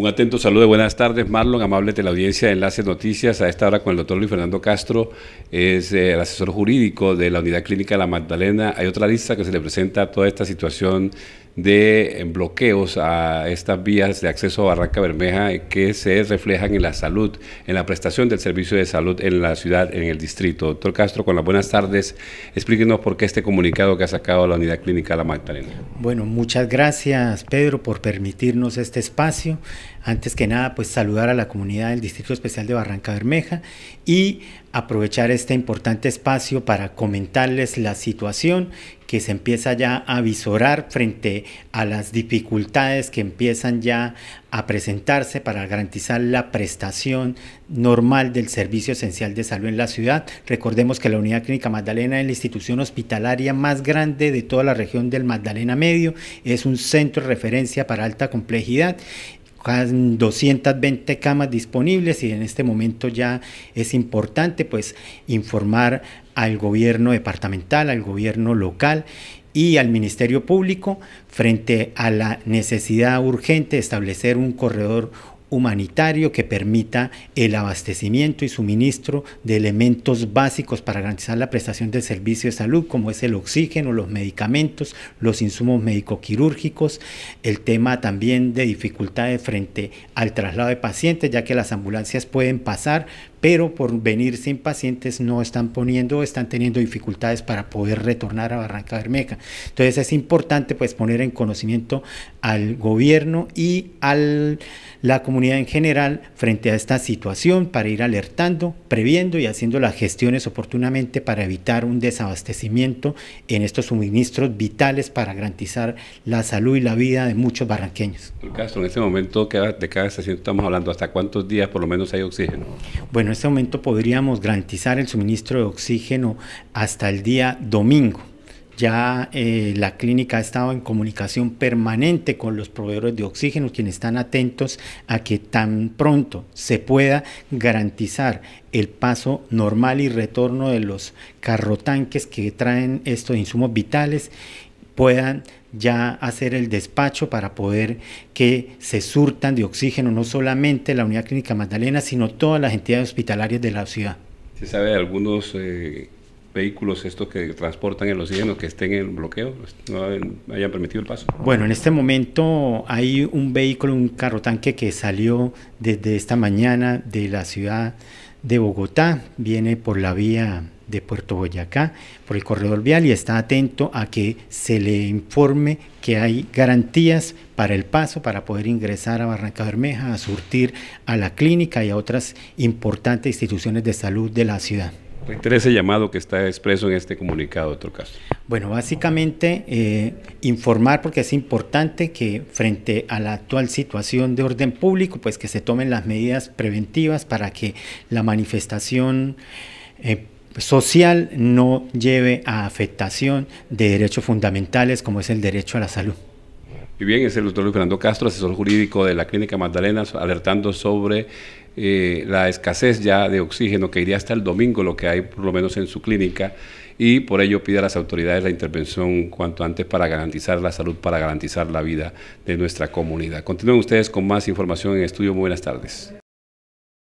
Un atento saludo, buenas tardes, Marlon, amable de la de Enlace Noticias. A esta hora con el doctor Luis Fernando Castro, es eh, el asesor jurídico de la Unidad Clínica La Magdalena. Hay otra lista que se le presenta toda esta situación de eh, bloqueos a estas vías de acceso a Barranca Bermeja eh, que se reflejan en la salud, en la prestación del servicio de salud en la ciudad, en el distrito. Doctor Castro, con las buenas tardes, explíquenos por qué este comunicado que ha sacado la Unidad Clínica La Magdalena. Bueno, muchas gracias Pedro por permitirnos este espacio. Antes que nada, pues saludar a la comunidad del Distrito Especial de Barranca Bermeja y aprovechar este importante espacio para comentarles la situación que se empieza ya a visorar frente a las dificultades que empiezan ya a presentarse para garantizar la prestación normal del servicio esencial de salud en la ciudad. Recordemos que la Unidad Clínica Magdalena es la institución hospitalaria más grande de toda la región del Magdalena Medio, es un centro de referencia para alta complejidad 220 camas disponibles y en este momento ya es importante pues informar al gobierno departamental, al gobierno local y al Ministerio Público frente a la necesidad urgente de establecer un corredor humanitario que permita el abastecimiento y suministro de elementos básicos para garantizar la prestación del servicio de salud, como es el oxígeno, los medicamentos, los insumos médico-quirúrgicos, el tema también de dificultades frente al traslado de pacientes, ya que las ambulancias pueden pasar, pero por venir sin pacientes no están poniendo, están teniendo dificultades para poder retornar a Barranca Bermeja. Entonces es importante pues poner en conocimiento al gobierno y a la comunidad en general frente a esta situación para ir alertando, previendo y haciendo las gestiones oportunamente para evitar un desabastecimiento en estos suministros vitales para garantizar la salud y la vida de muchos barranqueños. Castro, en este momento de cada estación estamos hablando, ¿hasta cuántos días por lo menos hay oxígeno? Bueno, en este momento podríamos garantizar el suministro de oxígeno hasta el día domingo. Ya eh, la clínica ha estado en comunicación permanente con los proveedores de oxígeno, quienes están atentos a que tan pronto se pueda garantizar el paso normal y retorno de los carrotanques que traen estos insumos vitales puedan ya hacer el despacho para poder que se surtan de oxígeno no solamente la Unidad Clínica Magdalena, sino todas las entidades hospitalarias de la ciudad. ¿Se sabe de algunos eh, vehículos estos que transportan el oxígeno que estén en bloqueo, no hayan permitido el paso? Bueno, en este momento hay un vehículo, un carro tanque que salió desde esta mañana de la ciudad de Bogotá, viene por la vía de Puerto Boyacá, por el corredor vial y está atento a que se le informe que hay garantías para el paso, para poder ingresar a Barranca Bermeja, a surtir a la clínica y a otras importantes instituciones de salud de la ciudad ese llamado que está expreso en este comunicado, otro caso. Bueno, básicamente eh, informar, porque es importante que frente a la actual situación de orden público, pues que se tomen las medidas preventivas para que la manifestación eh, social no lleve a afectación de derechos fundamentales como es el derecho a la salud. Y bien, es el doctor Luis Fernando Castro, asesor jurídico de la Clínica Magdalena, alertando sobre eh, la escasez ya de oxígeno, que iría hasta el domingo, lo que hay por lo menos en su clínica, y por ello pide a las autoridades la intervención cuanto antes para garantizar la salud, para garantizar la vida de nuestra comunidad. Continúen ustedes con más información en estudio. Muy buenas tardes.